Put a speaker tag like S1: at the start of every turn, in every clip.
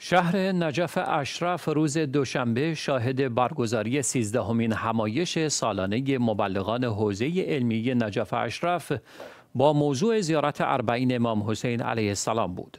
S1: شهر نجف اشرف روز دوشنبه شاهد برگزاری سیزدهمین همایش سالانه مبلغان حوزه علمی نجف اشرف با موضوع زیارت اربعین امام حسین علیه السلام بود.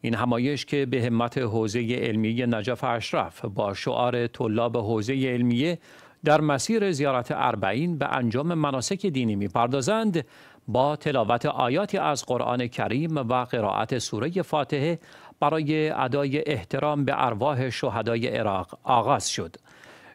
S1: این همایش که به همت حوزه علمی نجف اشرف با شعار طلاب حوزه علمیه در مسیر زیارت اربعین به انجام مناسک دینی میپردازند با تلاوت آیاتی از قرآن کریم و قرائت سوره فاتحه برای ادای احترام به ارواح شهدای عراق آغاز شد.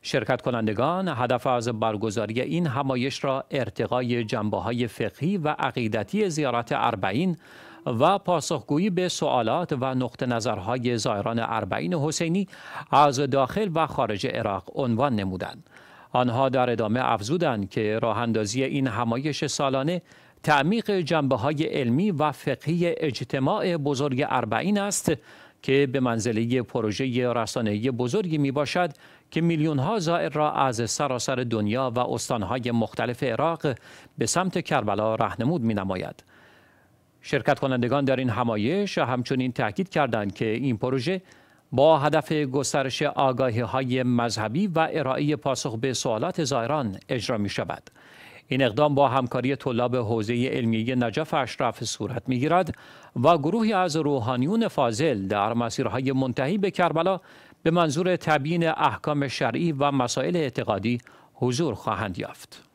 S1: شرکت کنندگان هدف از برگزاری این همایش را ارتقای جنبه های فقهی و عقیدتی زیارت اربعین و پاسخگویی به سوالات و نقط نظرهای زایران اربعین حسینی از داخل و خارج عراق عنوان نمودند. آنها در ادامه افزودند که راهندازی این همایش سالانه تعمیق جنبه های علمی و فقهی اجتماع بزرگ اربعین است که به منزله پروژه رسانه‌ای بزرگی می باشد که میلیون ها زائر را از سراسر دنیا و استانهای مختلف عراق به سمت کربلا رهنمود می نماید. شرکت کنندگان در این همایش همچنین تاکید کردند که این پروژه با هدف گسترش آگاهی های مذهبی و ارائه پاسخ به سوالات زائران اجرا می شود. این اقدام با همکاری طلاب حوزه علمی نجف اشرف صورت میگیرد و گروهی از روحانیون فاضل در مسیرهای منتهی به کربلا به منظور تبیین احکام شرعی و مسائل اعتقادی حضور خواهند یافت.